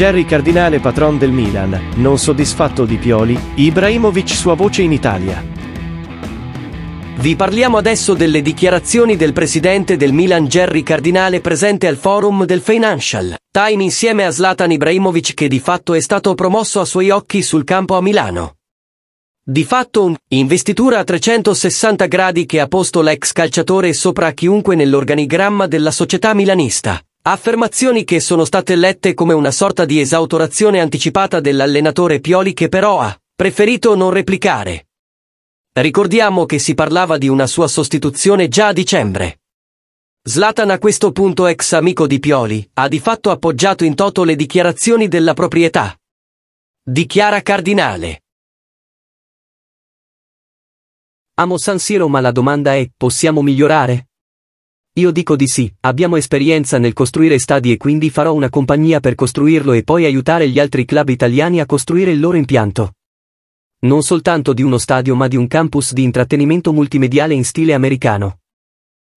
Jerry Cardinale patron del Milan, non soddisfatto di Pioli, Ibrahimovic sua voce in Italia. Vi parliamo adesso delle dichiarazioni del presidente del Milan Jerry Cardinale presente al forum del Financial Time insieme a Zlatan Ibrahimovic che di fatto è stato promosso a suoi occhi sul campo a Milano. Di fatto un investitura a 360 gradi che ha posto l'ex calciatore sopra chiunque nell'organigramma della società milanista. Affermazioni che sono state lette come una sorta di esautorazione anticipata dell'allenatore Pioli che però ha preferito non replicare. Ricordiamo che si parlava di una sua sostituzione già a dicembre. Zlatan a questo punto ex amico di Pioli ha di fatto appoggiato in toto le dichiarazioni della proprietà. Dichiara Cardinale. Amo San Siro ma la domanda è, possiamo migliorare? Io dico di sì, abbiamo esperienza nel costruire stadi e quindi farò una compagnia per costruirlo e poi aiutare gli altri club italiani a costruire il loro impianto. Non soltanto di uno stadio ma di un campus di intrattenimento multimediale in stile americano.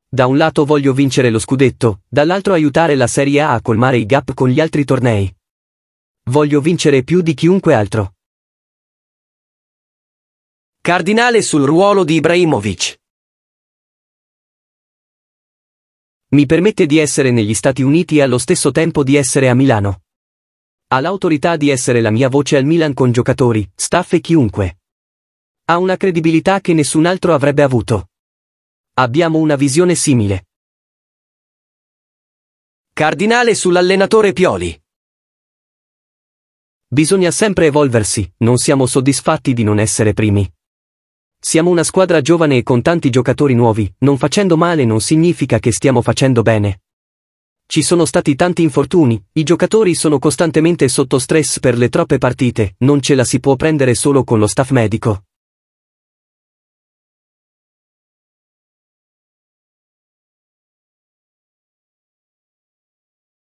Da un lato voglio vincere lo scudetto, dall'altro aiutare la Serie A a colmare i gap con gli altri tornei. Voglio vincere più di chiunque altro. Cardinale sul ruolo di Ibrahimovic. Mi permette di essere negli Stati Uniti e allo stesso tempo di essere a Milano. Ha l'autorità di essere la mia voce al Milan con giocatori, staff e chiunque. Ha una credibilità che nessun altro avrebbe avuto. Abbiamo una visione simile. Cardinale sull'allenatore Pioli. Bisogna sempre evolversi, non siamo soddisfatti di non essere primi. Siamo una squadra giovane e con tanti giocatori nuovi, non facendo male non significa che stiamo facendo bene. Ci sono stati tanti infortuni, i giocatori sono costantemente sotto stress per le troppe partite, non ce la si può prendere solo con lo staff medico.